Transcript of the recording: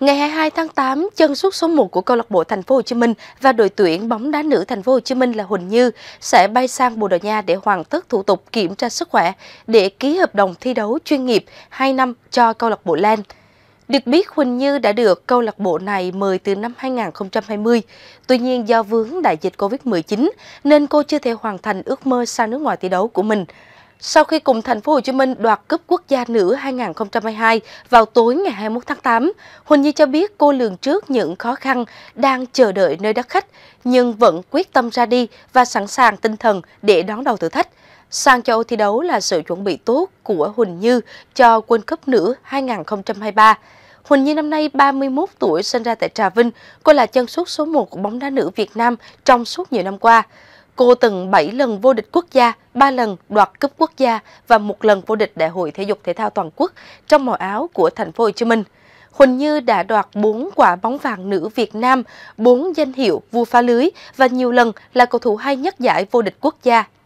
Ngày 22 tháng 8, chân sút số 1 của câu lạc bộ Thành phố Hồ Chí Minh và đội tuyển bóng đá nữ Thành phố Hồ Chí Minh là Huỳnh Như sẽ bay sang Bồ Đào Nha để hoàn tất thủ tục kiểm tra sức khỏe để ký hợp đồng thi đấu chuyên nghiệp 2 năm cho câu lạc bộ Lan. Được biết Huỳnh Như đã được câu lạc bộ này mời từ năm 2020. Tuy nhiên do vướng đại dịch Covid-19 nên cô chưa thể hoàn thành ước mơ sang nước ngoài thi đấu của mình. Sau khi cùng thành phố Hồ Chí Minh đoạt cúp quốc gia nữ 2022 vào tối ngày 21 tháng 8, Huỳnh Nhi cho biết cô lường trước những khó khăn đang chờ đợi nơi đất khách nhưng vẫn quyết tâm ra đi và sẵn sàng tinh thần để đón đầu thử thách. Sang châu thi đấu là sự chuẩn bị tốt của Huỳnh Như cho quân cấp nữ 2023. Huỳnh Như năm nay 31 tuổi, sinh ra tại Trà Vinh. Cô là chân sút số 1 của bóng đá nữ Việt Nam trong suốt nhiều năm qua. Cô từng 7 lần vô địch quốc gia, 3 lần đoạt cúp quốc gia và một lần vô địch Đại hội Thể dục Thể thao Toàn quốc trong màu áo của thành phố Hồ Chí Minh. Huỳnh Như đã đoạt 4 quả bóng vàng nữ Việt Nam, 4 danh hiệu vua phá lưới và nhiều lần là cầu thủ hay nhất giải vô địch quốc gia